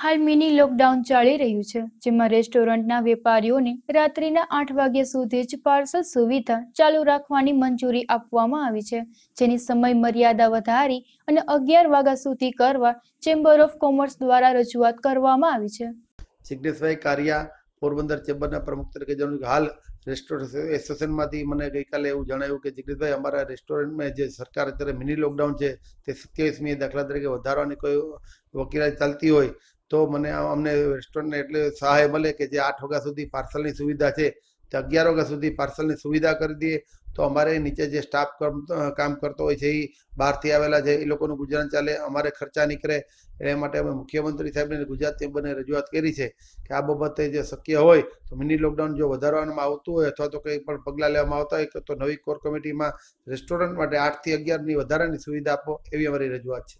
હાલ mini lockdown ચાલી રહ્યું છે જેમાં રેસ્ટોરન્ટના વેપારીઓને રાત્રિના આઠ વાગ્યા સુધી જ પાર્સલ સુવિધા ચાલુ રાખવાની મંજૂરી આપવામાં આવી છે જેની સમય મર્યાદા વધારી અને અગિયાર વાગ્યા સુધી કરવા ચેમ્બર ઓફ કોમર્સ દ્વારા રજૂઆત કરવામાં આવી છે જિગ્નેશભાઈ કારિયા પોરબંદર ચેમ્બરના પ્રમુખ તરીકે જણાવ્યું કે હાલ રેસ્ટોરન્ટ એસોસિએશનમાંથી મને ગઈકાલે એવું જણાવ્યું કે જગદીશભાઈ અમારા રેસ્ટોરન્ટમાં જે સરકાર અત્યારે મિની લોકડાઉન છે તે સત્યાવીસમી દાખલા તરીકે વધારવાની કોઈ વકીલાત ચાલતી હોય તો મને અમને રેસ્ટોરન્ટને એટલે સહાય મળે કે જે આઠ વાગ્યા સુધી પાર્સલની સુવિધા છે તે અગિયાર વાગ્યા સુધી પાર્સલની સુવિધા કરી દઈએ તો અમારે નીચે જે સ્ટાફ કામ કરતો હોય છે એ બહારથી આવેલા છે એ લોકોનું ગુજરાન ચાલે અમારે ખર્ચા નીકળે એ માટે અમે મુખ્યમંત્રી સાહેબને ગુજરાત ચેમ્બરને રજૂઆત કરી છે કે આ બાબતે જે શક્ય હોય તો મિની લોકડાઉન જો વધારવામાં આવતું હોય અથવા તો કંઈ પણ પગલાં લેવામાં આવતા હોય તો નવી કોર કમિટીમાં રેસ્ટોરન્ટ માટે આઠથી અગિયારની વધારાની સુવિધા આપો એવી અમારી રજૂઆત છે